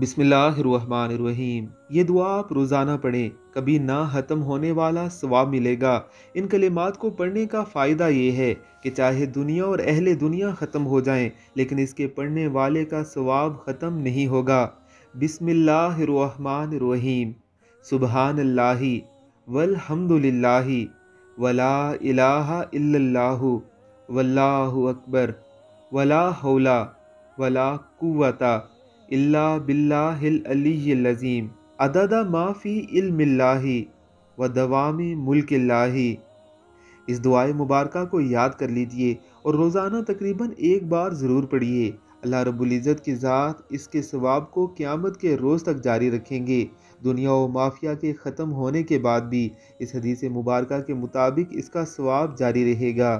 बिसमीम ये दुआ आप रोज़ाना पढ़ें कभी ना ख़त्म होने वाला सवाब मिलेगा इन कलिमात को पढ़ने का फ़ायदा ये है कि चाहे दुनिया और अहले दुनिया ख़त्म हो जाएं लेकिन इसके पढ़ने वाले का सवाब ख़त्म नहीं होगा बिसमीम सुबहान अल्लाही वलहमदुलिल्लाही वला इलाहा इल्लल्लाहु वल्लाहु अकबर वला हौला वला कुवता इल्ला बिल्लाज़ीम अदद माफ़ी इल्मिल्लाही व दवामी मुल्क लाही इस दुआए मुबारक को याद कर लीजिए और रोज़ाना तकरीबन एक बार ज़रूर पढ़िए अल्लाह रबुल्ज़त की ज़ात इसके सवाब को क़्यामत के रोज़ तक जारी रखेंगे दुनिया व माफिया के ख़त्म होने के बाद भी इस हदीस मुबारक के मुताबिक इसका सवाब जारी रहेगा